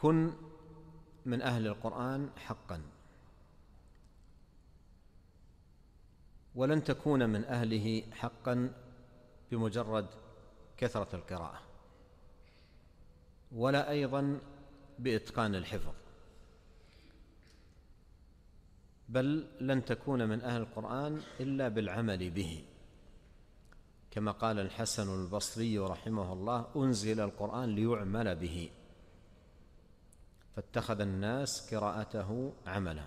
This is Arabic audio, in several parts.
كن من أهل القرآن حقا ولن تكون من أهله حقا بمجرد كثرة القراءة ولا أيضا بإتقان الحفظ بل لن تكون من أهل القرآن إلا بالعمل به كما قال الحسن البصري رحمه الله أنزل القرآن ليعمل به فاتخذ الناس قراءته عملا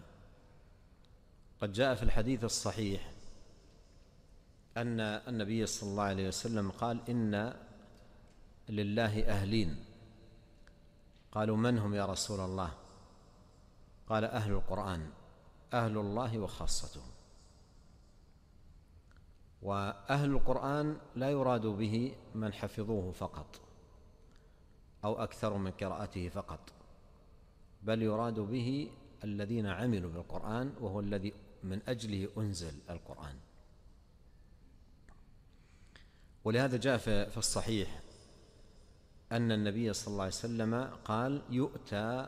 قد جاء في الحديث الصحيح أن النبي صلى الله عليه وسلم قال إن لله أهلين قالوا من هم يا رسول الله قال أهل القرآن أهل الله وخاصته وأهل القرآن لا يراد به من حفظوه فقط أو أكثر من قراءته فقط بل يراد به الذين عملوا بالقرآن وهو الذي من أجله أنزل القرآن ولهذا جاء في الصحيح أن النبي صلى الله عليه وسلم قال يؤتى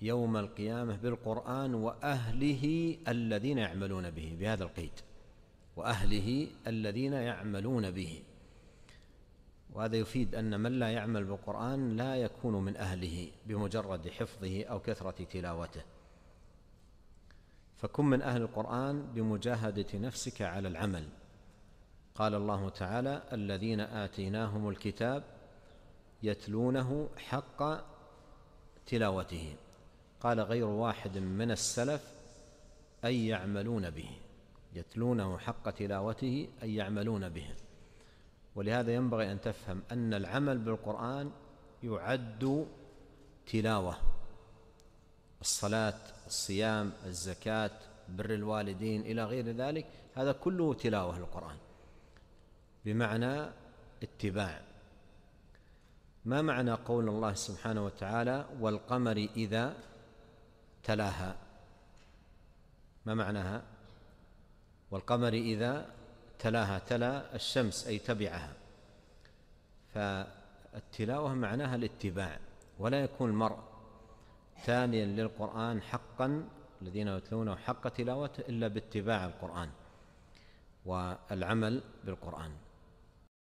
يوم القيامة بالقرآن وأهله الذين يعملون به بهذا القيد وأهله الذين يعملون به وهذا يفيد أن من لا يعمل بالقرآن لا يكون من أهله بمجرد حفظه أو كثرة تلاوته فكن من أهل القرآن بمجاهدة نفسك على العمل قال الله تعالى الذين آتيناهم الكتاب يتلونه حق تلاوته قال غير واحد من السلف أي يعملون به يتلونه حق تلاوته أي يعملون به ولهذا ينبغي أن تفهم أن العمل بالقرآن يعد تلاوة الصلاة الصيام الزكاة بر الوالدين إلى غير ذلك هذا كله تلاوة للقرآن بمعنى اتباع ما معنى قول الله سبحانه وتعالى والقمر إذا تلاها ما معناها والقمر إذا تلاها تلا الشمس أي تبعها فالتلاوة معناها الاتباع ولا يكون المرء تاليا للقرآن حقا الذين يتلونه حق تلاوته إلا باتباع القرآن والعمل بالقرآن